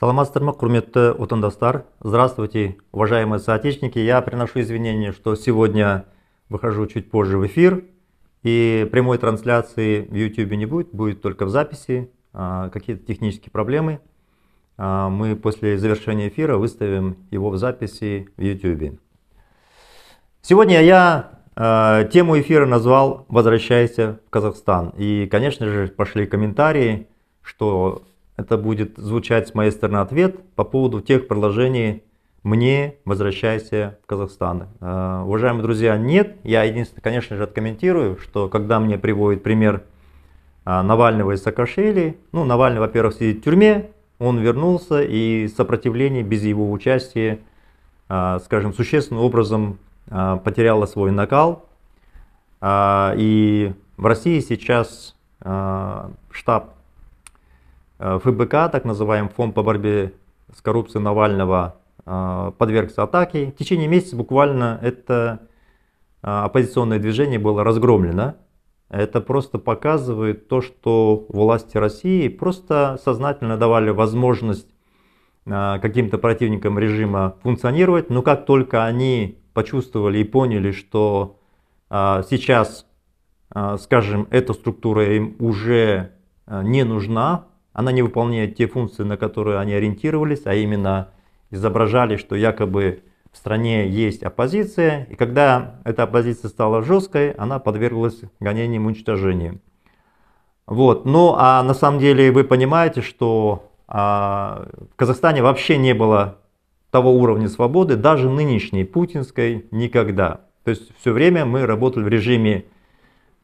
Саламатсыздар құрметті отандастар? Здравствуйте, уважаемые соотечественники. Я приношу извинения, что сегодня выхожу чуть позже в эфир. И прямой трансляции в YouTube не будет, будет только в записи. А, какие-то технические проблемы. А, мы после завершения эфира выставим его в записи в YouTube. Сегодня я а, тему эфира назвал «Возвращайся в Казахстан». И, конечно же, пошли комментарии, что это будет звучать с моей стороны ответ по поводу тех предложений «мне возвращайся в Казахстан». Э, уважаемые друзья, нет. Я единственное, конечно же, откомментирую, что когда мне приводит пример а, Навального и Саакашвили, ну, Навальный, во-первых, сидит в тюрьме, он вернулся, и сопротивление без его участия, а, скажем, существенным образом а, потеряло свой накал. и в России сейчас штаб Э, ФБК, так называемый фонд по борьбе с коррупцией Навального, э, подвергся атаке. В течение месяца буквально это э, оппозиционное движение было разгромлено. Это просто показывает то, что власти России просто сознательно давали возможность каким-то противникам режима функционировать, но как только они почувствовали и поняли, что сейчас, скажем, эта структура им уже не нужна, она не выполняет те функции, на которые они ориентировались, а именно изображали, что якобы в стране есть оппозиция, и когда эта оппозиция стала жесткой, она подверглась гонениям и уничтожениям. Вот. Ну а на самом деле вы понимаете, что а, в Казахстане вообще не было того уровня свободы, даже нынешней, путинской, никогда. То есть все время мы работали в режиме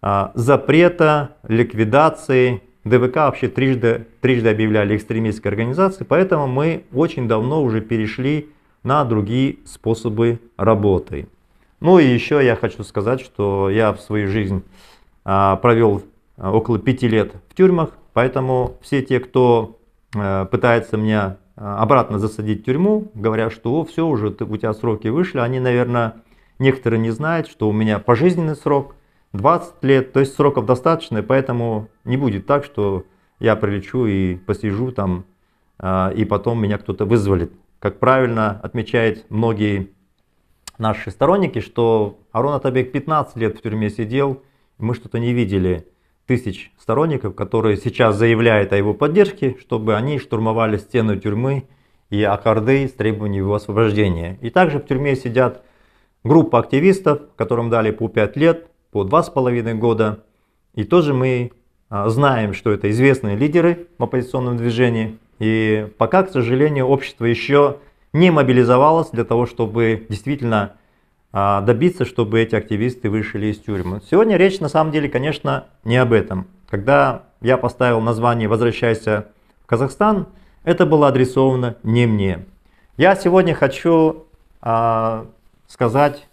а, запрета, ликвидации, ДВК вообще трижды, трижды объявляли экстремистской организацией, поэтому мы очень давно уже перешли на другие способы работы. Ну и еще я хочу сказать, что я в свою жизнь а, провел а, около пяти лет в тюрьмах, поэтому все те, кто а, пытается меня а, обратно засадить в тюрьму, говоря, что О, все уже, ты, у тебя сроки вышли, они, наверное, некоторые не знают, что у меня пожизненный срок, 20 лет, то есть сроков достаточно, поэтому не будет так, что я прилечу и посижу там, а, и потом меня кто-то вызволит. Как правильно отмечают многие наши сторонники, что Арон Атабек 15 лет в тюрьме сидел, мы что-то не видели тысяч сторонников, которые сейчас заявляют о его поддержке, чтобы они штурмовали стену тюрьмы и аккорды с требованием его освобождения. И также в тюрьме сидят группа активистов, которым дали по 5 лет, по половиной года. И тоже мы а, знаем, что это известные лидеры в оппозиционном движении. И пока, к сожалению, общество еще не мобилизовалось для того, чтобы действительно а, добиться, чтобы эти активисты вышли из тюрьмы. Сегодня речь на самом деле, конечно, не об этом. Когда я поставил название «Возвращайся в Казахстан», это было адресовано не мне. Я сегодня хочу а, сказать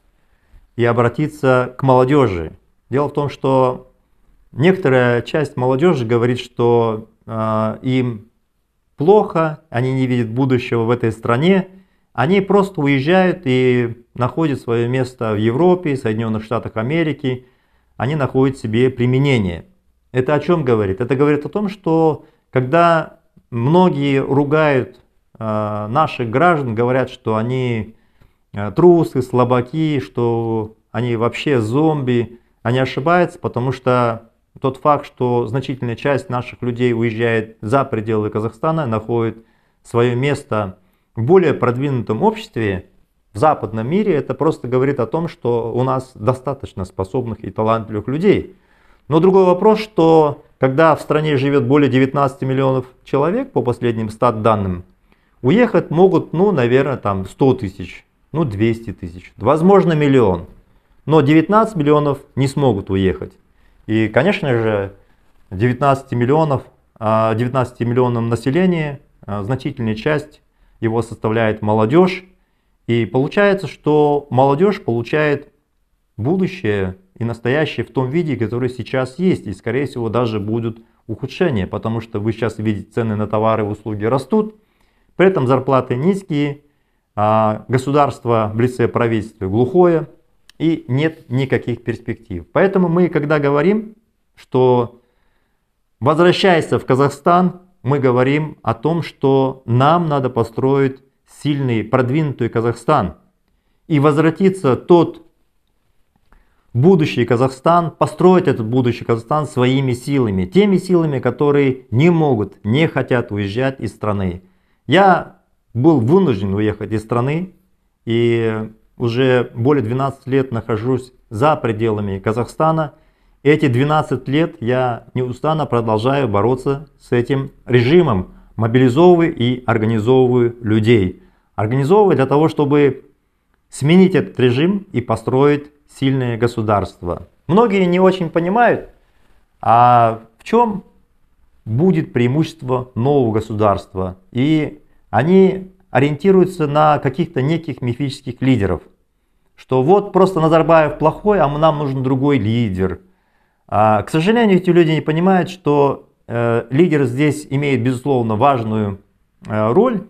и обратиться к молодежи. Дело в том, что некоторая часть молодежи говорит, что э, им плохо, они не видят будущего в этой стране, они просто уезжают и находят свое место в Европе, Соединенных Штатах Америки, они находят себе применение. Это о чем говорит? Это говорит о том, что когда многие ругают э, наших граждан, говорят, что они Э, трусы, слабаки, что они вообще зомби, они ошибаются, потому что тот факт, что значительная часть наших людей уезжает за пределы Казахстана, находит свое место в более продвинутом обществе, в западном мире, это просто говорит о том, что у нас достаточно способных и талантливых людей. Но другой вопрос, что когда в стране живет более 19 миллионов человек, по последним стат данным, уехать могут, ну, наверное, там 100 тысяч ну 200 тысяч, возможно миллион. Но 19 миллионов не смогут уехать. И, конечно же, 19 миллионов, 19 а, миллионам населения а, значительная часть его составляет молодежь. И получается, что молодежь получает будущее и настоящее в том виде, который сейчас есть. И, скорее всего, даже будут ухудшения, потому что вы сейчас видите, цены на товары и услуги растут, при этом зарплаты низкие, а государство в лице правительства глухое и нет никаких перспектив. Поэтому мы, когда говорим, что возвращаясь в Казахстан, мы говорим о том, что нам надо построить сильный, продвинутый Казахстан и возвратиться тот будущий Казахстан, построить этот будущий Казахстан своими силами, теми силами, которые не могут, не хотят уезжать из страны. Я был вынужден уехать из страны и уже более 12 лет нахожусь за пределами Казахстана. Эти 12 лет я неустанно продолжаю бороться с этим режимом, мобилизовываю и организовываю людей. Организовываю для того, чтобы сменить этот режим и построить сильное государство. Многие не очень понимают, а в чем будет преимущество нового государства и они ориентируются на каких-то неких мифических лидеров. Что вот просто Назарбаев плохой, а нам нужен другой лидер. А, к сожалению, эти люди не понимают, что э, лидер здесь имеет, безусловно, важную э, роль,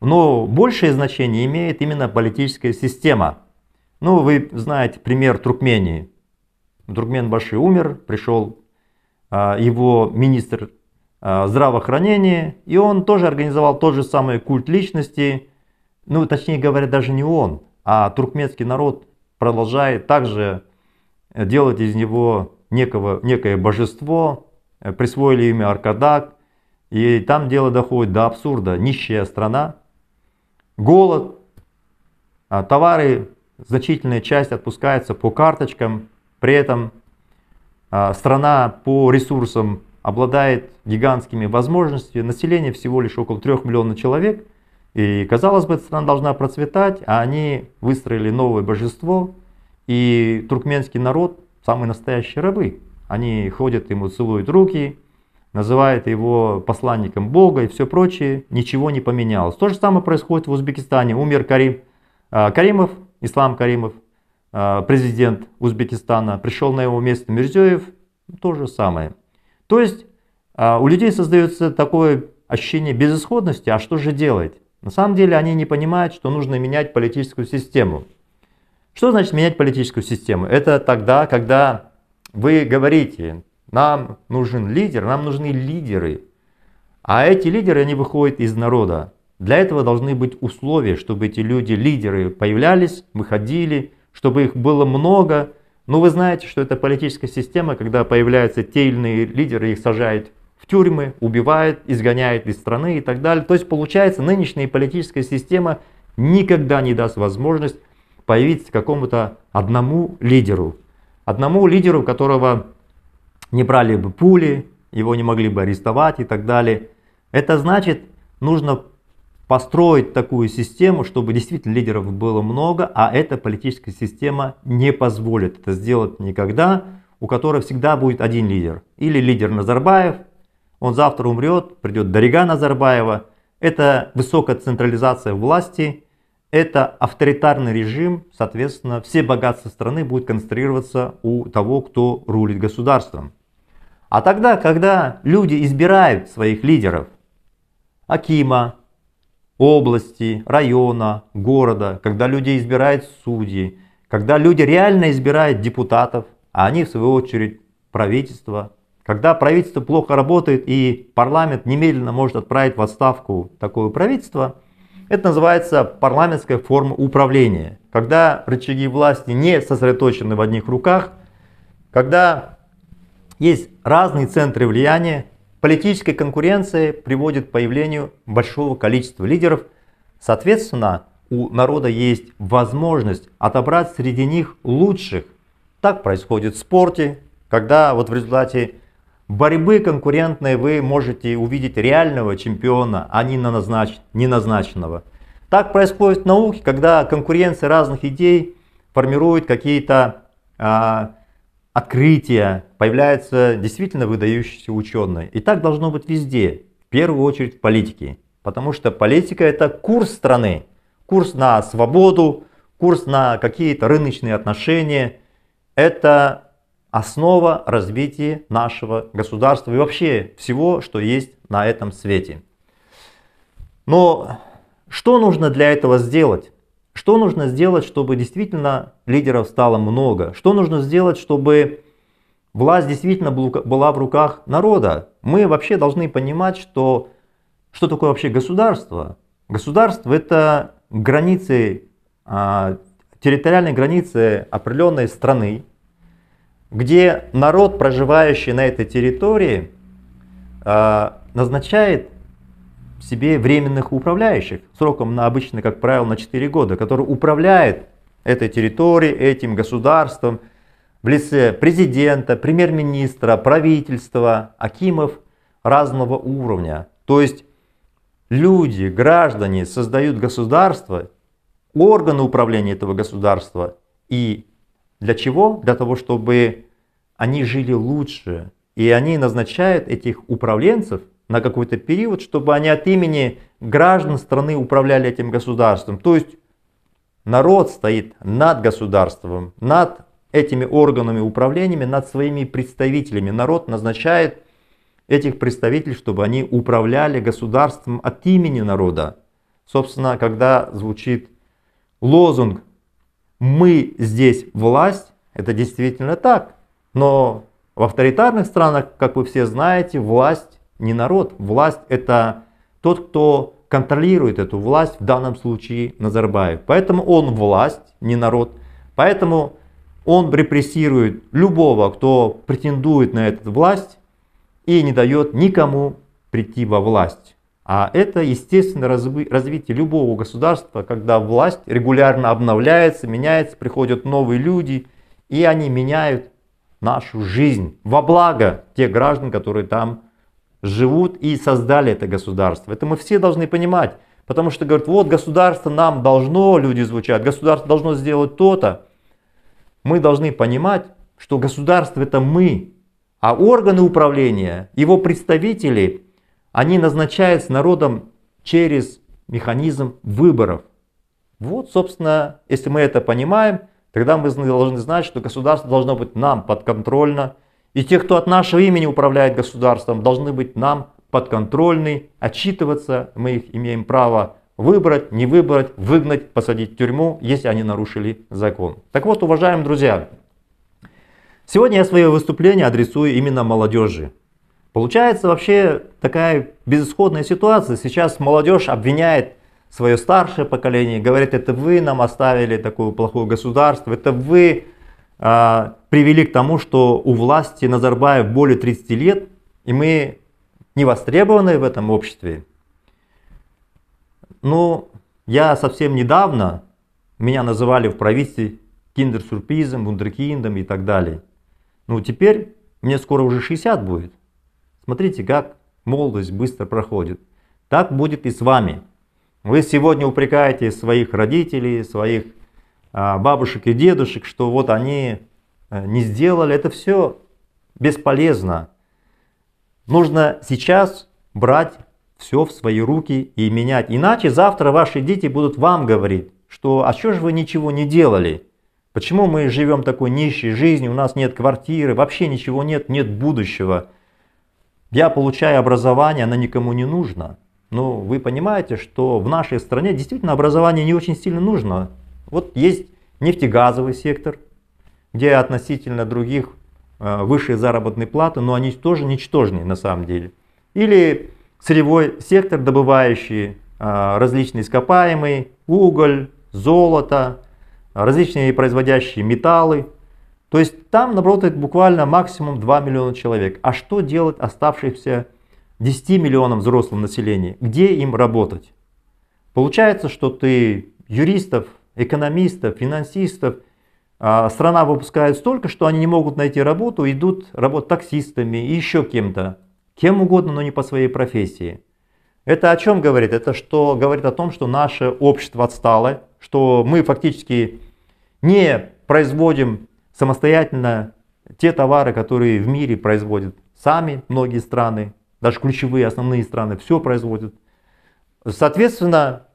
но большее значение имеет именно политическая система. Ну, вы знаете пример Туркмении. Туркмен Баши умер, пришел э, его министр Э, здравоохранении, и он тоже организовал тот же самый культ личности, ну, точнее говоря, даже не он, а туркменский народ продолжает также э, делать из него некого, некое божество, э, присвоили имя Аркадак, и там дело доходит до абсурда. Нищая страна, голод, а товары, значительная часть отпускается по карточкам, при этом а, страна по ресурсам обладает гигантскими возможностями, население всего лишь около 3 миллионов человек, и казалось бы, эта страна должна процветать, а они выстроили новое божество, и туркменский народ самые настоящие рабы. Они ходят ему, целуют руки, называют его посланником Бога и все прочее, ничего не поменялось. То же самое происходит в Узбекистане. Умер Карим а, Каримов, Ислам Каримов, а, президент Узбекистана, пришел на его место Мирзиев, то же самое. То есть а, у людей создается такое ощущение безысходности, а что же делать? На самом деле они не понимают, что нужно менять политическую систему. Что значит менять политическую систему? Это тогда, когда вы говорите, нам нужен лидер, нам нужны лидеры. А эти лидеры, они выходят из народа. Для этого должны быть условия, чтобы эти люди, лидеры, появлялись, выходили, чтобы их было много, но ну, вы знаете, что это политическая система, когда появляются те или иные лидеры, их сажают в тюрьмы, убивают, изгоняют из страны и так далее. То есть получается, нынешняя политическая система никогда не даст возможность появиться какому-то одному лидеру. Одному лидеру, которого не брали бы пули, его не могли бы арестовать и так далее. Это значит, нужно построить такую систему, чтобы действительно лидеров было много, а эта политическая система не позволит это сделать никогда, у которой всегда будет один лидер. Или лидер Назарбаев, он завтра умрет, придет Дарига Назарбаева. Это высокая централизация власти, это авторитарный режим, соответственно, все богатства страны будут концентрироваться у того, кто рулит государством. А тогда, когда люди избирают своих лидеров, Акима, области, района, города, когда люди избирают судьи, когда люди реально избирают депутатов, а они в свою очередь правительство. Когда правительство плохо работает и парламент немедленно может отправить в отставку такое правительство, это называется парламентская форма управления. Когда рычаги власти не сосредоточены в одних руках, когда есть разные центры влияния, политической конкуренции приводит к появлению большого количества лидеров. Соответственно, у народа есть возможность отобрать среди них лучших. Так происходит в спорте, когда вот в результате борьбы конкурентной вы можете увидеть реального чемпиона, а не, на назнач... не Так происходит в науке, когда конкуренция разных идей формирует какие-то а, открытия, появляется действительно выдающийся ученый. И так должно быть везде, в первую очередь в политике. Потому что политика это курс страны, курс на свободу, курс на какие-то рыночные отношения. Это основа развития нашего государства и вообще всего, что есть на этом свете. Но что нужно для этого сделать? Что нужно сделать, чтобы действительно лидеров стало много? Что нужно сделать, чтобы власть действительно была в руках народа? Мы вообще должны понимать, что, что такое вообще государство. Государство это границы, а, территориальные границы определенной страны, где народ, проживающий на этой территории, а, назначает себе временных управляющих сроком на обычно, как правило, на 4 года, который управляет этой территорией, этим государством в лице президента, премьер-министра, правительства, акимов разного уровня. То есть люди, граждане создают государство, органы управления этого государства. И для чего? Для того, чтобы они жили лучше. И они назначают этих управленцев – на какой-то период, чтобы они от имени граждан страны управляли этим государством. То есть народ стоит над государством, над этими органами управлениями, над своими представителями. Народ назначает этих представителей, чтобы они управляли государством от имени народа. Собственно, когда звучит лозунг «Мы здесь власть», это действительно так. Но в авторитарных странах, как вы все знаете, власть не народ. Власть это тот, кто контролирует эту власть, в данном случае Назарбаев. Поэтому он власть, не народ. Поэтому он репрессирует любого, кто претендует на эту власть и не дает никому прийти во власть. А это естественно развитие любого государства, когда власть регулярно обновляется, меняется, приходят новые люди, и они меняют нашу жизнь во благо тех граждан, которые там живут и создали это государство. Это мы все должны понимать. Потому что говорят, вот государство нам должно, люди звучат, государство должно сделать то-то. Мы должны понимать, что государство это мы, а органы управления, его представители, они назначаются народом через механизм выборов. Вот, собственно, если мы это понимаем, тогда мы должны знать, что государство должно быть нам подконтрольно, и те, кто от нашего имени управляет государством, должны быть нам подконтрольны, отчитываться. Мы их имеем право выбрать, не выбрать, выгнать, посадить в тюрьму, если они нарушили закон. Так вот, уважаемые друзья, сегодня я свое выступление адресую именно молодежи. Получается вообще такая безысходная ситуация. Сейчас молодежь обвиняет свое старшее поколение, говорит, это вы нам оставили такое плохое государство, это вы а, привели к тому, что у власти Назарбаев более 30 лет, и мы не востребованы в этом обществе. Ну, я совсем недавно, меня называли в правительстве киндер-сюрпризом, вундеркиндом и так далее. Ну, теперь мне скоро уже 60 будет. Смотрите, как молодость быстро проходит. Так будет и с вами. Вы сегодня упрекаете своих родителей, своих а, бабушек и дедушек, что вот они э, не сделали, это все бесполезно. Нужно сейчас брать все в свои руки и менять. Иначе завтра ваши дети будут вам говорить, что а что же вы ничего не делали? Почему мы живем такой нищей жизнью, у нас нет квартиры, вообще ничего нет, нет будущего. Я получаю образование, оно никому не нужно. Но вы понимаете, что в нашей стране действительно образование не очень сильно нужно. Вот есть нефтегазовый сектор, где относительно других э, высшие заработные платы, но они тоже ничтожные на самом деле. Или сырьевой сектор, добывающий э, различные ископаемые, уголь, золото, различные производящие металлы. То есть там работает буквально максимум 2 миллиона человек. А что делать оставшихся 10 миллионам взрослого населения? Где им работать? Получается, что ты юристов экономистов, финансистов. А страна выпускает столько, что они не могут найти работу, идут работать таксистами и еще кем-то. Кем угодно, но не по своей профессии. Это о чем говорит? Это что говорит о том, что наше общество отстало, что мы фактически не производим самостоятельно те товары, которые в мире производят сами многие страны, даже ключевые основные страны, все производят. Соответственно,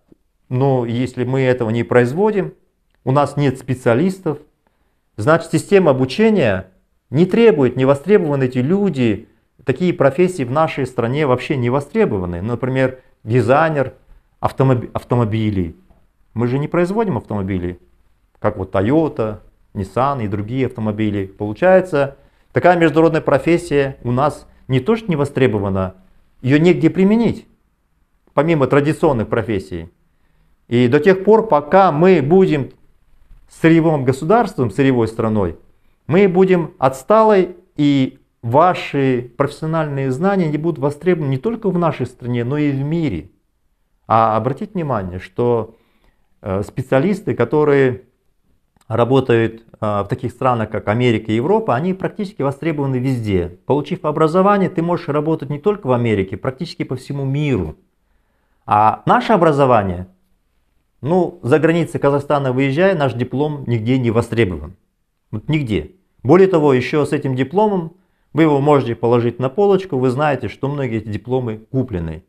но если мы этого не производим, у нас нет специалистов, значит система обучения не требует, не востребованы эти люди, такие профессии в нашей стране вообще не востребованы. Например, дизайнер автомоб... автомобилей. Мы же не производим автомобили, как вот Toyota, Nissan и другие автомобили. Получается, такая международная профессия у нас не то что не востребована, ее негде применить, помимо традиционных профессий. И до тех пор, пока мы будем сырьевым государством, сырьевой страной, мы будем отсталой и ваши профессиональные знания не будут востребованы не только в нашей стране, но и в мире. А обратите внимание, что э, специалисты, которые работают э, в таких странах, как Америка и Европа, они практически востребованы везде. Получив образование, ты можешь работать не только в Америке, практически по всему миру. А наше образование – ну, за границы Казахстана выезжая, наш диплом нигде не востребован. Вот нигде. Более того, еще с этим дипломом вы его можете положить на полочку, вы знаете, что многие эти дипломы куплены.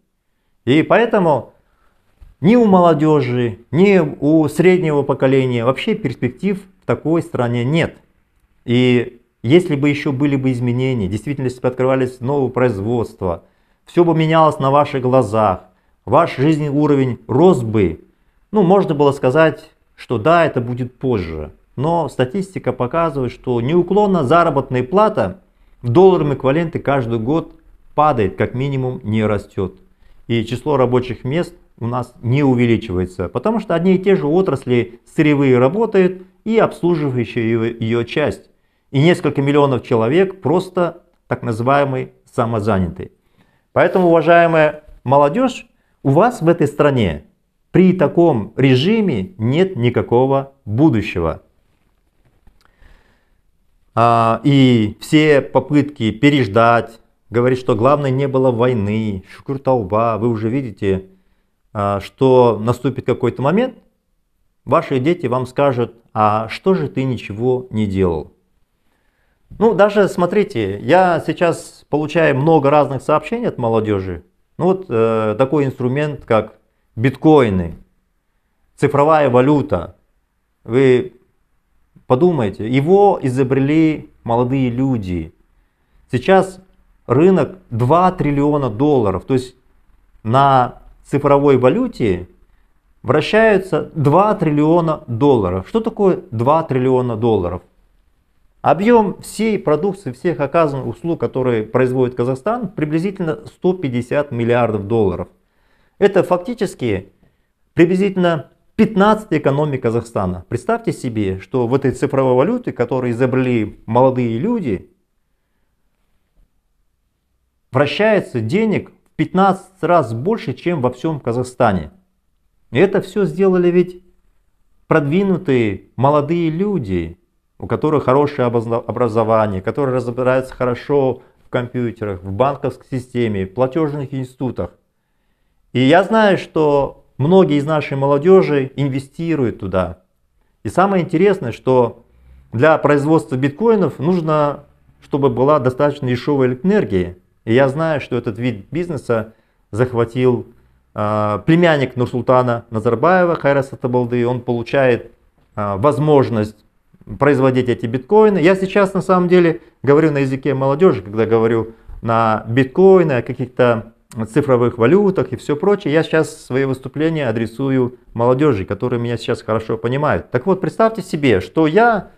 И поэтому ни у молодежи, ни у среднего поколения вообще перспектив в такой стране нет. И если бы еще были бы изменения, действительно, если бы открывались новые производства, все бы менялось на ваших глазах, ваш жизненный уровень рос бы, ну, можно было сказать, что да, это будет позже, но статистика показывает, что неуклонно заработная плата в долларом эквиваленте каждый год падает, как минимум не растет. И число рабочих мест у нас не увеличивается, потому что одни и те же отрасли сырьевые работают и обслуживающая ее, ее часть. И несколько миллионов человек просто так называемый самозанятый. Поэтому, уважаемая молодежь, у вас в этой стране при таком режиме нет никакого будущего. А, и все попытки переждать, говорить, что главное не было войны, шукуртауба, вы уже видите, а, что наступит какой-то момент, ваши дети вам скажут, а что же ты ничего не делал? Ну, даже смотрите, я сейчас получаю много разных сообщений от молодежи. Ну вот э, такой инструмент, как биткоины, цифровая валюта. Вы подумайте, его изобрели молодые люди. Сейчас рынок 2 триллиона долларов, то есть на цифровой валюте вращаются 2 триллиона долларов. Что такое 2 триллиона долларов? Объем всей продукции, всех оказанных услуг, которые производит Казахстан, приблизительно 150 миллиардов долларов. Это фактически приблизительно 15 экономик Казахстана. Представьте себе, что в этой цифровой валюте, которую изобрели молодые люди, вращается денег в 15 раз больше, чем во всем Казахстане. И это все сделали ведь продвинутые молодые люди, у которых хорошее образование, которые разбираются хорошо в компьютерах, в банковской системе, в платежных институтах. И я знаю, что многие из нашей молодежи инвестируют туда. И самое интересное, что для производства биткоинов нужно, чтобы была достаточно дешевая электроэнергия. И я знаю, что этот вид бизнеса захватил э, племянник Нурсултана Назарбаева, Хайраса Табалды. Он получает э, возможность производить эти биткоины. Я сейчас на самом деле говорю на языке молодежи, когда говорю на биткоины, о каких-то цифровых валютах и все прочее. Я сейчас свои выступления адресую молодежи, которые меня сейчас хорошо понимают. Так вот, представьте себе, что я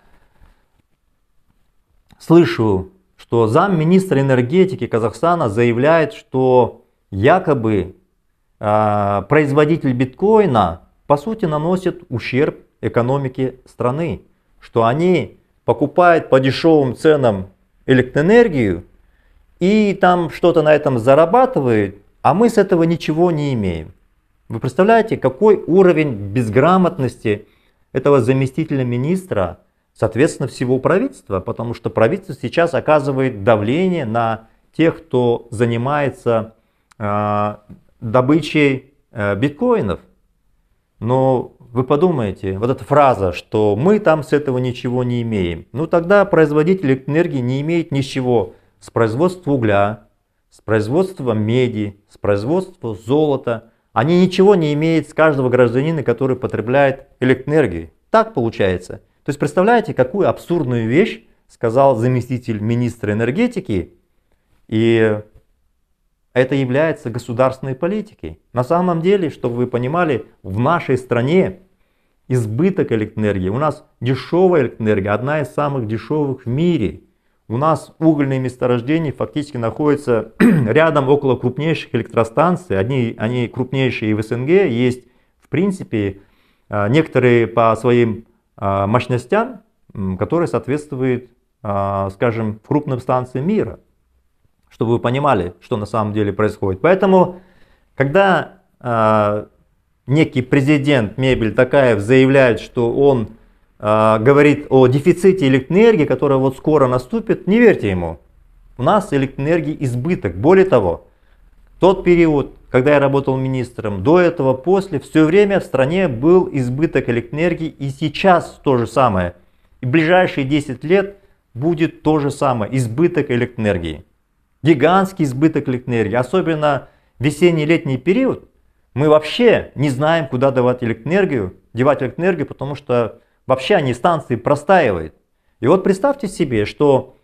слышу, что замминистра энергетики Казахстана заявляет, что якобы э, производитель биткоина по сути наносит ущерб экономике страны, что они покупают по дешевым ценам электроэнергию, и там что-то на этом зарабатывает, а мы с этого ничего не имеем. Вы представляете, какой уровень безграмотности этого заместителя министра, соответственно, всего правительства, потому что правительство сейчас оказывает давление на тех, кто занимается э, добычей э, биткоинов. Но вы подумайте, вот эта фраза, что мы там с этого ничего не имеем, ну тогда производитель энергии не имеет ничего с производства угля, с производства меди, с производства золота. Они ничего не имеют с каждого гражданина, который потребляет электроэнергию. Так получается. То есть представляете, какую абсурдную вещь сказал заместитель министра энергетики, и это является государственной политикой. На самом деле, чтобы вы понимали, в нашей стране избыток электроэнергии, у нас дешевая электроэнергия, одна из самых дешевых в мире – у нас угольные месторождения фактически находятся рядом около крупнейших электростанций. Одни, они крупнейшие и в СНГ. Есть, в принципе, а, некоторые по своим а, мощностям, которые соответствуют, а, скажем, крупным станциям мира. Чтобы вы понимали, что на самом деле происходит. Поэтому, когда некий президент Мебель Такаев заявляет, что он Э, говорит о дефиците электроэнергии, которая вот скоро наступит, не верьте ему. У нас электроэнергии избыток. Более того, тот период, когда я работал министром, до этого, после, все время в стране был избыток электроэнергии и сейчас то же самое. И ближайшие 10 лет будет то же самое, избыток электроэнергии. Гигантский избыток электроэнергии, особенно весенний-летний период. Мы вообще не знаем, куда давать электроэнергию, девать электроэнергию, потому что Вообще они станции простаивает. И вот представьте себе, что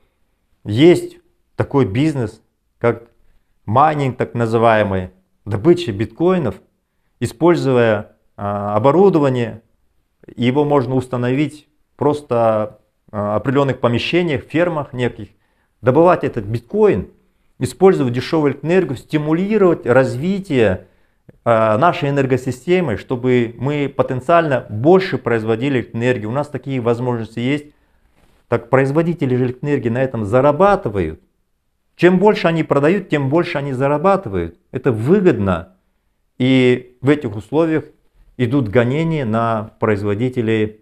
есть такой бизнес, как майнинг так называемый, добыча биткоинов, используя а, оборудование, его можно установить просто а, в определенных помещениях, фермах неких, добывать этот биткоин, использовать дешевую энергию, стимулировать развитие Э, нашей энергосистемой, чтобы мы потенциально больше производили энергии. У нас такие возможности есть. Так производители электроэнергии на этом зарабатывают. Чем больше они продают, тем больше они зарабатывают. Это выгодно. И в этих условиях идут гонения на производителей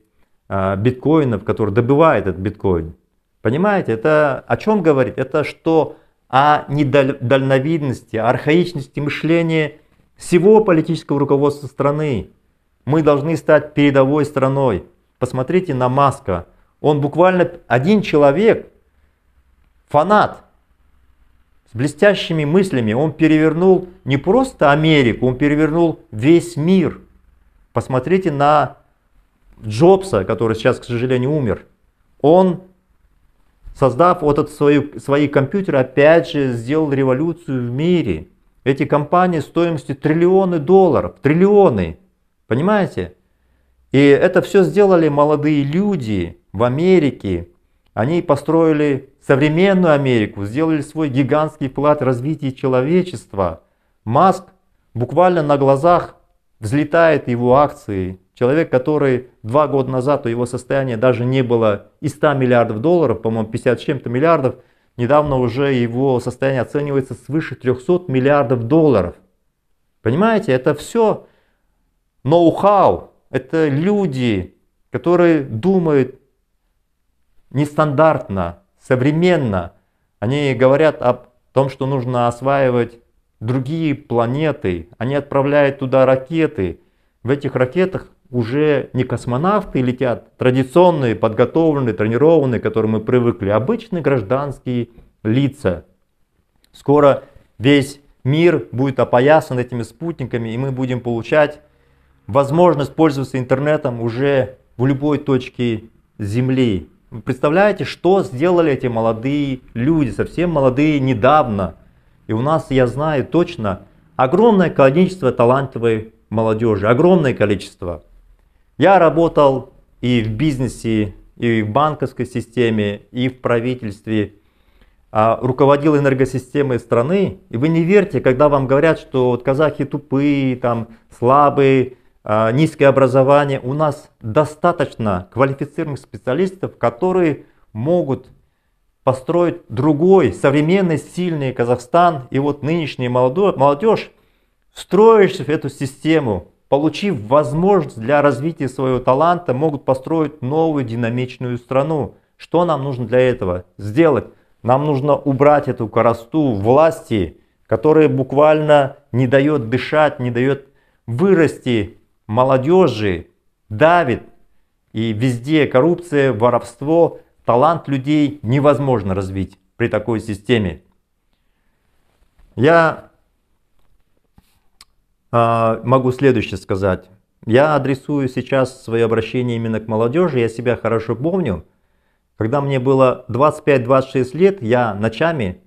э, биткоинов, которые добывают этот биткоин. Понимаете, это о чем говорит? Это что о недальновидности, архаичности мышления – всего политического руководства страны. Мы должны стать передовой страной. Посмотрите на Маска. Он буквально один человек, фанат, с блестящими мыслями. Он перевернул не просто Америку, он перевернул весь мир. Посмотрите на Джобса, который сейчас, к сожалению, умер. Он, создав вот этот свою, свои компьютеры, опять же сделал революцию в мире. Эти компании стоимостью триллионы долларов, триллионы, понимаете? И это все сделали молодые люди в Америке. Они построили современную Америку, сделали свой гигантский вклад развития человечества. Маск буквально на глазах взлетает его акции. Человек, который два года назад у его состояния даже не было и 100 миллиардов долларов, по-моему, 50 с чем-то миллиардов – Недавно уже его состояние оценивается свыше 300 миллиардов долларов. Понимаете, это все ноу-хау, это люди, которые думают нестандартно, современно. Они говорят о том, что нужно осваивать другие планеты. Они отправляют туда ракеты. В этих ракетах уже не космонавты летят, традиционные, подготовленные, тренированные, к которым мы привыкли, а обычные гражданские лица. Скоро весь мир будет опоясан этими спутниками, и мы будем получать возможность пользоваться интернетом уже в любой точке Земли. Вы представляете, что сделали эти молодые люди, совсем молодые недавно. И у нас, я знаю точно, огромное количество талантливой молодежи, огромное количество. Я работал и в бизнесе, и в банковской системе, и в правительстве, а руководил энергосистемой страны. И вы не верьте, когда вам говорят, что вот казахи тупые, там, слабые, а, низкое образование. У нас достаточно квалифицированных специалистов, которые могут построить другой, современный, сильный Казахстан. И вот нынешняя молодежь, встроишься в эту систему, получив возможность для развития своего таланта, могут построить новую динамичную страну. Что нам нужно для этого сделать? Нам нужно убрать эту коросту власти, которая буквально не дает дышать, не дает вырасти молодежи, давит. И везде коррупция, воровство, талант людей невозможно развить при такой системе. Я а, могу следующее сказать. Я адресую сейчас свое обращение именно к молодежи. Я себя хорошо помню. Когда мне было 25-26 лет, я ночами,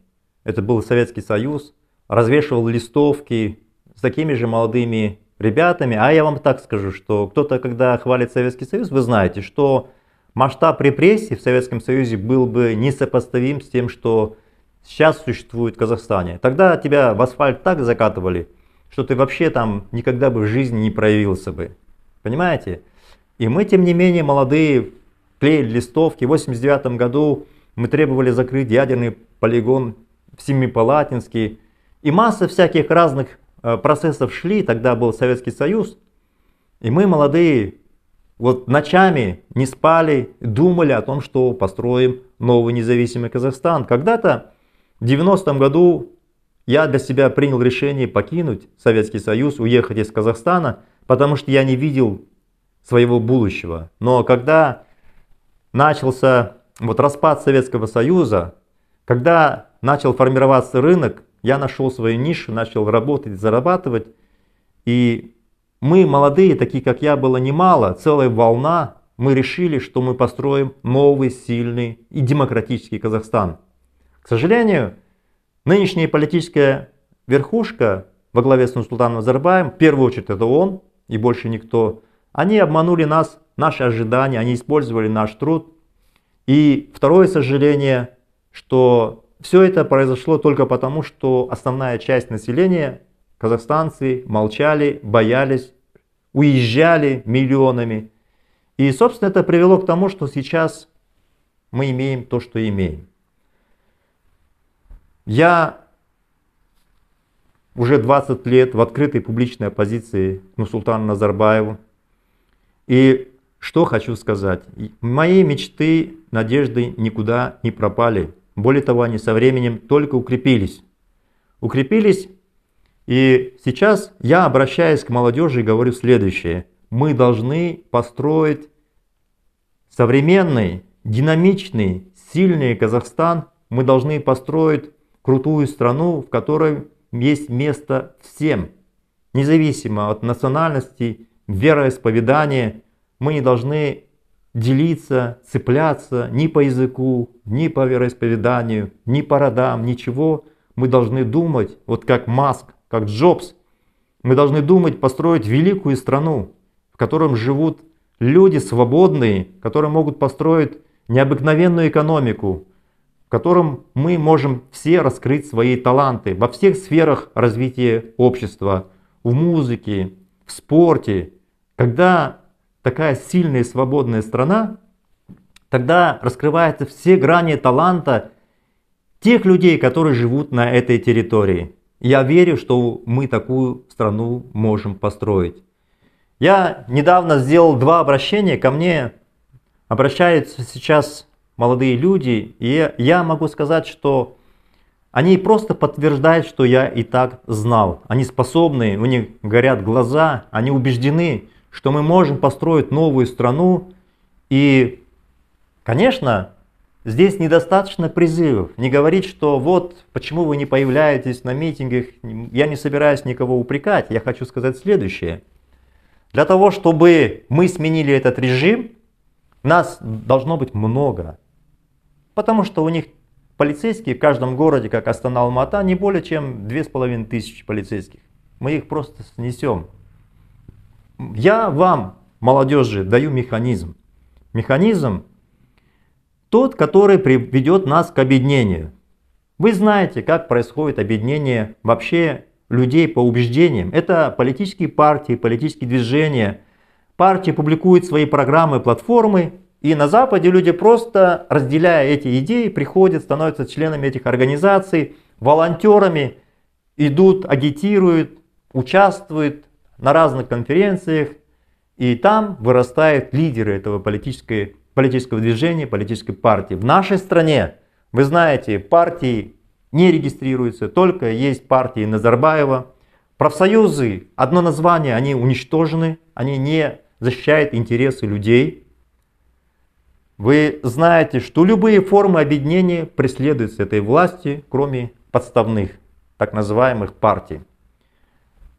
это был Советский Союз, развешивал листовки с такими же молодыми ребятами. А я вам так скажу, что кто-то, когда хвалит Советский Союз, вы знаете, что масштаб репрессий в Советском Союзе был бы несопоставим с тем, что сейчас существует в Казахстане. Тогда тебя в асфальт так закатывали – что ты вообще там никогда бы в жизни не проявился бы. Понимаете? И мы, тем не менее, молодые, клеили листовки. В 89 году мы требовали закрыть ядерный полигон в Семипалатинске. И масса всяких разных э, процессов шли, тогда был Советский Союз. И мы, молодые, вот ночами не спали, думали о том, что построим новый независимый Казахстан. Когда-то в 90-м году я для себя принял решение покинуть Советский Союз, уехать из Казахстана, потому что я не видел своего будущего. Но когда начался вот распад Советского Союза, когда начал формироваться рынок, я нашел свою нишу, начал работать, зарабатывать. И мы, молодые, такие как я, было немало, целая волна, мы решили, что мы построим новый, сильный и демократический Казахстан. К сожалению, Нынешняя политическая верхушка во главе с Нурсултаном Назарбаем, в первую очередь это он и больше никто, они обманули нас, наши ожидания, они использовали наш труд. И второе сожаление, что все это произошло только потому, что основная часть населения, казахстанцы, молчали, боялись, уезжали миллионами. И, собственно, это привело к тому, что сейчас мы имеем то, что имеем. Я уже 20 лет в открытой публичной оппозиции Нусултану Назарбаеву. И что хочу сказать. Мои мечты, надежды никуда не пропали. Более того, они со временем только укрепились. Укрепились. И сейчас я обращаюсь к молодежи и говорю следующее. Мы должны построить современный, динамичный, сильный Казахстан. Мы должны построить крутую страну, в которой есть место всем. Независимо от национальности, вероисповедания, мы не должны делиться, цепляться ни по языку, ни по вероисповеданию, ни по родам, ничего. Мы должны думать, вот как Маск, как Джобс. Мы должны думать, построить великую страну, в котором живут люди свободные, которые могут построить необыкновенную экономику, котором мы можем все раскрыть свои таланты во всех сферах развития общества, в музыке, в спорте. Когда такая сильная и свободная страна, тогда раскрываются все грани таланта тех людей, которые живут на этой территории. Я верю, что мы такую страну можем построить. Я недавно сделал два обращения, ко мне обращаются сейчас молодые люди, и я могу сказать, что они просто подтверждают, что я и так знал. Они способны, у них горят глаза, они убеждены, что мы можем построить новую страну. И, конечно, здесь недостаточно призывов. Не говорить, что вот почему вы не появляетесь на митингах, я не собираюсь никого упрекать. Я хочу сказать следующее. Для того, чтобы мы сменили этот режим, нас должно быть много. Потому что у них полицейские в каждом городе, как Астана Алмата, не более чем 2500 полицейских. Мы их просто снесем. Я вам, молодежи, даю механизм. Механизм тот, который приведет нас к объединению. Вы знаете, как происходит объединение вообще людей по убеждениям. Это политические партии, политические движения – партии публикуют свои программы, платформы, и на Западе люди просто, разделяя эти идеи, приходят, становятся членами этих организаций, волонтерами, идут, агитируют, участвуют на разных конференциях, и там вырастают лидеры этого политической, политического движения, политической партии. В нашей стране, вы знаете, партии не регистрируются, только есть партии Назарбаева. Профсоюзы, одно название, они уничтожены, они не защищает интересы людей. Вы знаете, что любые формы объединения преследуются этой власти, кроме подставных, так называемых партий.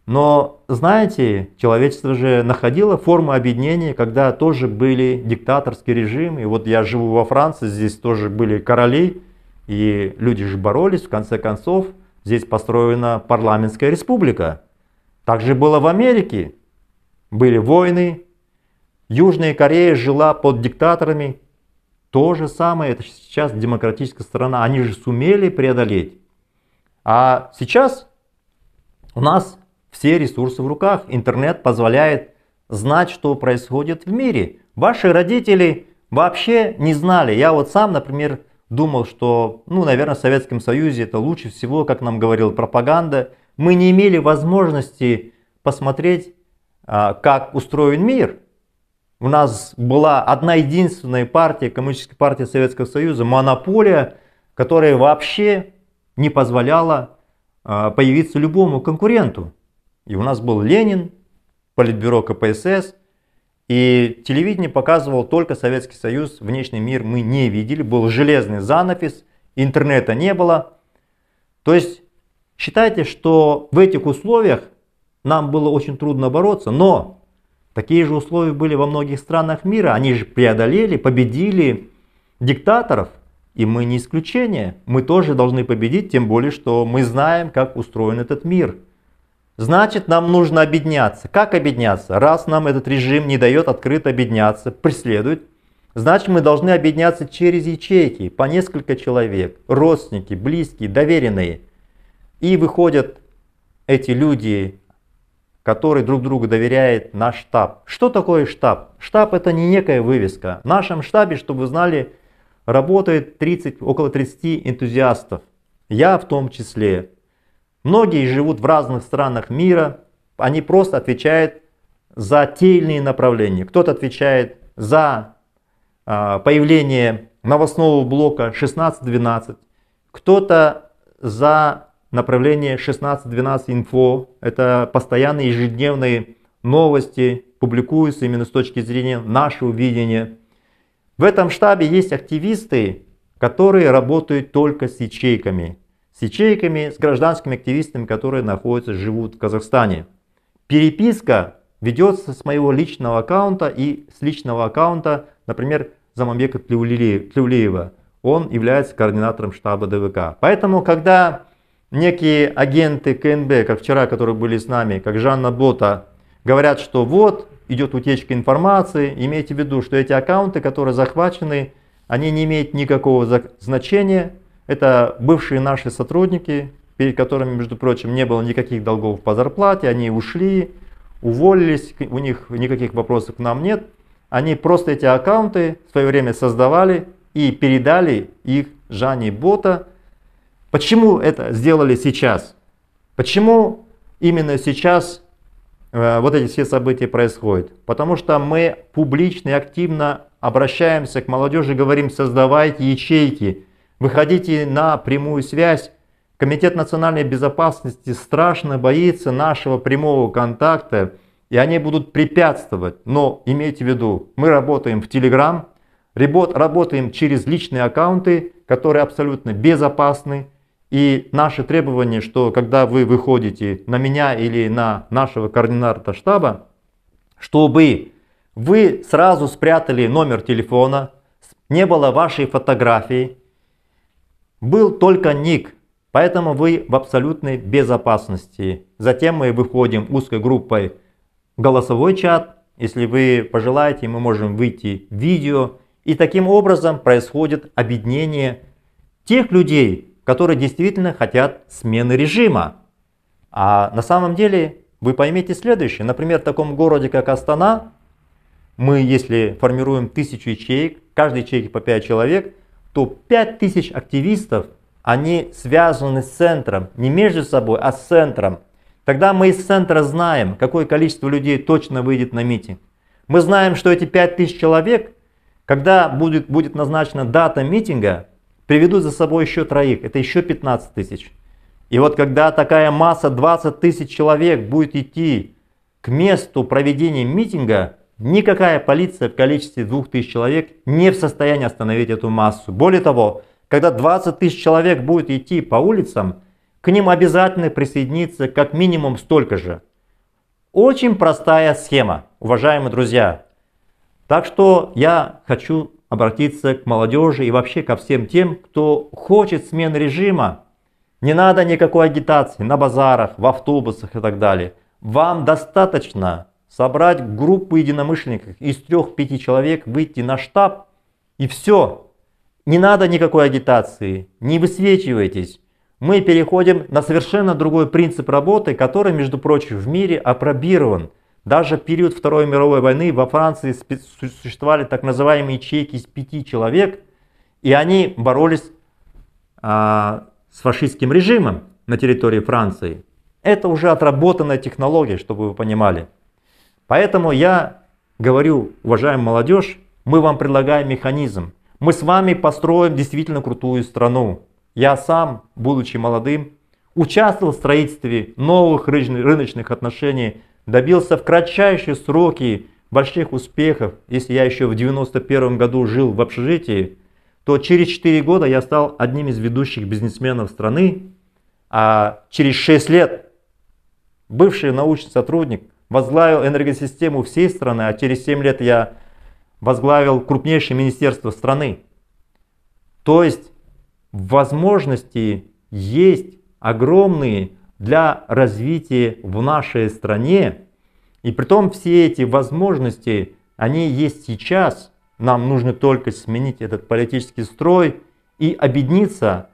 Но знаете, человечество же находило формы объединения, когда тоже были диктаторские режимы. И вот я живу во Франции, здесь тоже были короли, и люди же боролись, в конце концов, здесь построена парламентская республика. Так же было в Америке. Были войны, Южная Корея жила под диктаторами. То же самое, это сейчас демократическая страна. Они же сумели преодолеть. А сейчас у нас все ресурсы в руках. Интернет позволяет знать, что происходит в мире. Ваши родители вообще не знали. Я вот сам, например, думал, что, ну, наверное, в Советском Союзе это лучше всего, как нам говорила пропаганда. Мы не имели возможности посмотреть, а, как устроен мир у нас была одна единственная партия, Коммунистическая партия Советского Союза, монополия, которая вообще не позволяла а, появиться любому конкуренту. И у нас был Ленин, Политбюро КПСС, и телевидение показывало только Советский Союз, внешний мир мы не видели, был железный занавес, интернета не было. То есть считайте, что в этих условиях нам было очень трудно бороться, но Такие же условия были во многих странах мира. Они же преодолели, победили диктаторов. И мы не исключение. Мы тоже должны победить, тем более, что мы знаем, как устроен этот мир. Значит, нам нужно объединяться. Как объединяться? Раз нам этот режим не дает открыто объединяться, преследует, значит, мы должны объединяться через ячейки, по несколько человек, родственники, близкие, доверенные. И выходят эти люди который друг другу доверяет наш штаб. Что такое штаб? Штаб это не некая вывеска. В нашем штабе, чтобы вы знали, работает 30, около 30 энтузиастов. Я в том числе. Многие живут в разных странах мира. Они просто отвечают за те или иные направления. Кто-то отвечает за э, появление новостного блока 16-12. Кто-то за направление 16-12 инфо. Это постоянные ежедневные новости, публикуются именно с точки зрения нашего видения. В этом штабе есть активисты, которые работают только с ячейками. С ячейками, с гражданскими активистами, которые находятся, живут в Казахстане. Переписка ведется с моего личного аккаунта и с личного аккаунта, например, Замамбека Тлеулиева. Он является координатором штаба ДВК. Поэтому, когда некие агенты КНБ, как вчера, которые были с нами, как Жанна Бота, говорят, что вот идет утечка информации, имейте в виду, что эти аккаунты, которые захвачены, они не имеют никакого значения. Это бывшие наши сотрудники, перед которыми, между прочим, не было никаких долгов по зарплате, они ушли, уволились, у них никаких вопросов к нам нет. Они просто эти аккаунты в свое время создавали и передали их Жанне Бота, Почему это сделали сейчас? Почему именно сейчас э, вот эти все события происходят? Потому что мы публично и активно обращаемся к молодежи, говорим, создавайте ячейки, выходите на прямую связь. Комитет национальной безопасности страшно боится нашего прямого контакта, и они будут препятствовать. Но имейте в виду, мы работаем в Telegram, работаем через личные аккаунты, которые абсолютно безопасны, и наши требования, что когда вы выходите на меня или на нашего координатора штаба, чтобы вы сразу спрятали номер телефона, не было вашей фотографии, был только ник, поэтому вы в абсолютной безопасности. Затем мы выходим узкой группой в голосовой чат, если вы пожелаете, мы можем выйти в видео. И таким образом происходит объединение тех людей, которые действительно хотят смены режима. А на самом деле вы поймете следующее. Например, в таком городе, как Астана, мы, если формируем тысячу ячеек, каждой ячейке по 5 человек, то 5000 активистов, они связаны с центром, не между собой, а с центром. Тогда мы из центра знаем, какое количество людей точно выйдет на митинг. Мы знаем, что эти 5000 человек, когда будет, будет назначена дата митинга, приведут за собой еще троих, это еще 15 тысяч. И вот когда такая масса 20 тысяч человек будет идти к месту проведения митинга, никакая полиция в количестве 2 тысяч человек не в состоянии остановить эту массу. Более того, когда 20 тысяч человек будет идти по улицам, к ним обязательно присоединится как минимум столько же. Очень простая схема, уважаемые друзья. Так что я хочу обратиться к молодежи и вообще ко всем тем, кто хочет смены режима. Не надо никакой агитации на базарах, в автобусах и так далее. Вам достаточно собрать группу единомышленников из 3-5 человек, выйти на штаб и все. Не надо никакой агитации, не высвечивайтесь. Мы переходим на совершенно другой принцип работы, который, между прочим, в мире апробирован. Даже в период Второй мировой войны во Франции существовали так называемые ячейки из пяти человек, и они боролись а, с фашистским режимом на территории Франции. Это уже отработанная технология, чтобы вы понимали. Поэтому я говорю, уважаемая молодежь, мы вам предлагаем механизм. Мы с вами построим действительно крутую страну. Я сам, будучи молодым, участвовал в строительстве новых рыночных отношений добился в кратчайшие сроки больших успехов. Если я еще в 91 году жил в общежитии, то через 4 года я стал одним из ведущих бизнесменов страны, а через 6 лет бывший научный сотрудник возглавил энергосистему всей страны, а через 7 лет я возглавил крупнейшее министерство страны. То есть возможности есть огромные, для развития в нашей стране. И при том все эти возможности, они есть сейчас. Нам нужно только сменить этот политический строй и объединиться,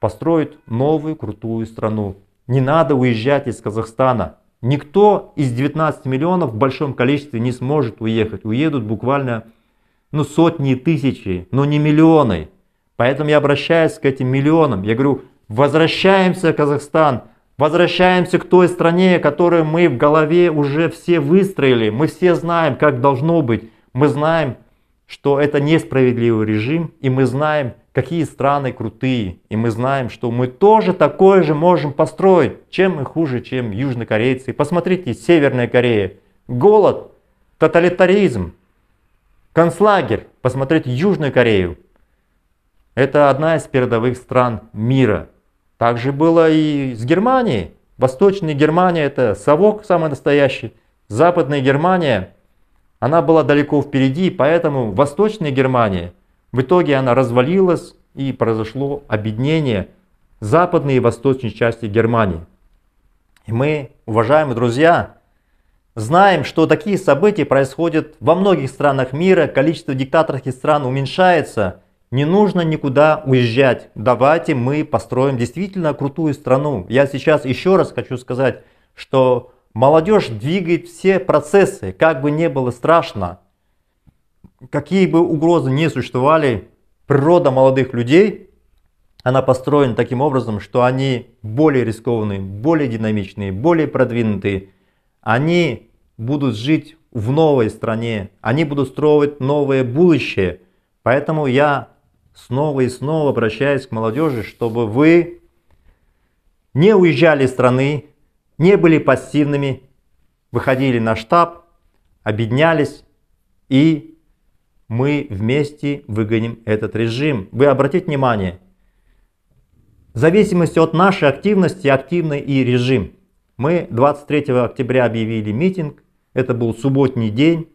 построить новую крутую страну. Не надо уезжать из Казахстана. Никто из 19 миллионов в большом количестве не сможет уехать. Уедут буквально ну, сотни и тысячи, но не миллионы. Поэтому я обращаюсь к этим миллионам. Я говорю, возвращаемся в Казахстан, Возвращаемся к той стране, которую мы в голове уже все выстроили. Мы все знаем, как должно быть. Мы знаем, что это несправедливый режим, и мы знаем, какие страны крутые. И мы знаем, что мы тоже такое же можем построить. Чем мы хуже, чем южнокорейцы. Посмотрите, Северная Корея. Голод, тоталитаризм, концлагерь. Посмотрите Южную Корею. Это одна из передовых стран мира. Так же было и с Германией. Восточная Германия – это совок самый настоящий. Западная Германия, она была далеко впереди, поэтому Восточная Германия, в итоге она развалилась и произошло объединение западной и восточной части Германии. И мы, уважаемые друзья, знаем, что такие события происходят во многих странах мира, количество диктаторских стран уменьшается – не нужно никуда уезжать. Давайте мы построим действительно крутую страну. Я сейчас еще раз хочу сказать, что молодежь двигает все процессы, как бы не было страшно. Какие бы угрозы не существовали, природа молодых людей, она построена таким образом, что они более рискованные, более динамичные, более продвинутые. Они будут жить в новой стране, они будут строить новое будущее. Поэтому я снова и снова обращаясь к молодежи, чтобы вы не уезжали из страны, не были пассивными, выходили на штаб, объединялись, и мы вместе выгоним этот режим. Вы обратите внимание, в зависимости от нашей активности активный и режим. Мы 23 октября объявили митинг, это был субботний день,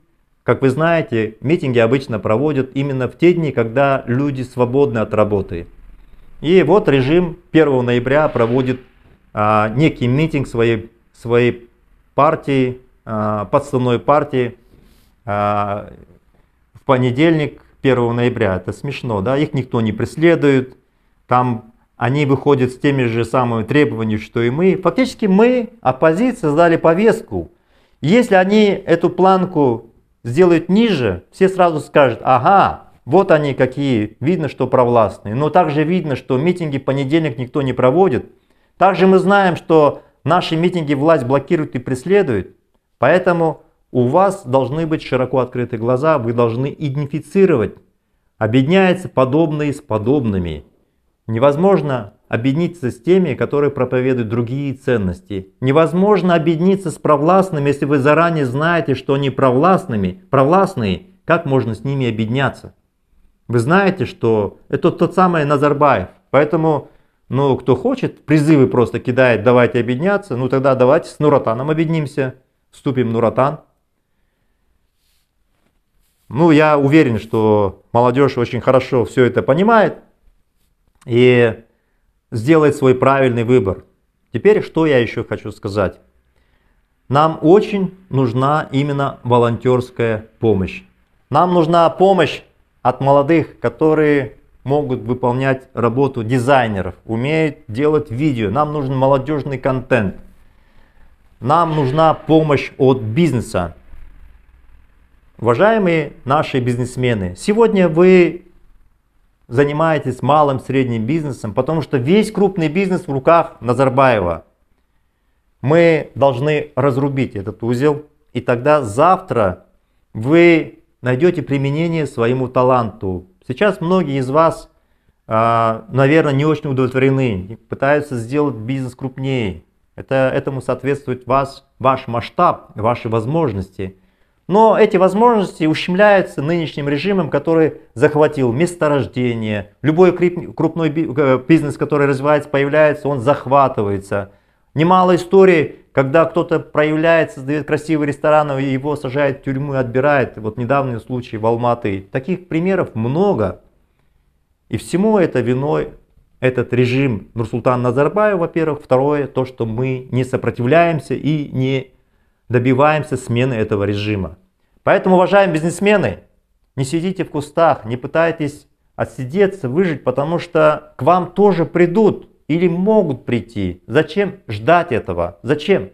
как вы знаете, митинги обычно проводят именно в те дни, когда люди свободны от работы. И вот режим 1 ноября проводит а, некий митинг своей, своей партии, а, подставной партии а, в понедельник 1 ноября. Это смешно, да? Их никто не преследует. Там они выходят с теми же самыми требованиями, что и мы. Фактически мы, оппозиция, создали повестку. Если они эту планку сделают ниже, все сразу скажут, ага, вот они какие, видно, что провластные. Но также видно, что митинги понедельник никто не проводит. Также мы знаем, что наши митинги власть блокирует и преследует. Поэтому у вас должны быть широко открыты глаза, вы должны идентифицировать. Объединяются подобные с подобными. Невозможно объединиться с теми, которые проповедуют другие ценности. Невозможно объединиться с провластными, если вы заранее знаете, что они провластными, провластные, как можно с ними объединяться? Вы знаете, что это тот самый Назарбаев. Поэтому, ну, кто хочет, призывы просто кидает, давайте объединяться, ну тогда давайте с Нуратаном объединимся, вступим в Нуратан. Ну, я уверен, что молодежь очень хорошо все это понимает. И сделает свой правильный выбор. Теперь что я еще хочу сказать. Нам очень нужна именно волонтерская помощь. Нам нужна помощь от молодых, которые могут выполнять работу дизайнеров, умеют делать видео. Нам нужен молодежный контент. Нам нужна помощь от бизнеса. Уважаемые наши бизнесмены, сегодня вы занимаетесь малым, средним бизнесом, потому что весь крупный бизнес в руках Назарбаева. Мы должны разрубить этот узел, и тогда завтра вы найдете применение своему таланту. Сейчас многие из вас, а, наверное, не очень удовлетворены, пытаются сделать бизнес крупнее. Это, этому соответствует вас, ваш масштаб, ваши возможности – но эти возможности ущемляются нынешним режимом, который захватил месторождение. Любой крупный э, бизнес, который развивается, появляется, он захватывается. Немало историй, когда кто-то проявляется, создает красивый ресторан, и его сажают в тюрьму и отбирает. Вот недавний случай в Алматы. Таких примеров много. И всему это виной этот режим Нурсултана Назарбаева, во-первых. Второе, то, что мы не сопротивляемся и не добиваемся смены этого режима. Поэтому, уважаемые бизнесмены, не сидите в кустах, не пытайтесь отсидеться, выжить, потому что к вам тоже придут или могут прийти. Зачем ждать этого? Зачем?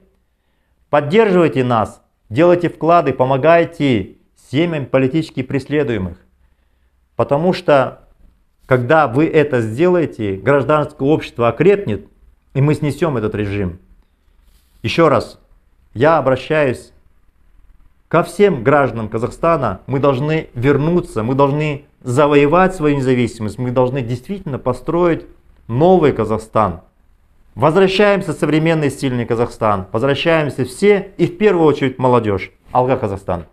Поддерживайте нас, делайте вклады, помогайте семьям политически преследуемых. Потому что, когда вы это сделаете, гражданское общество окрепнет, и мы снесем этот режим. Еще раз, я обращаюсь ко всем гражданам Казахстана. Мы должны вернуться, мы должны завоевать свою независимость, мы должны действительно построить новый Казахстан. Возвращаемся в современный стильный Казахстан, возвращаемся все и в первую очередь молодежь. Алга Казахстан.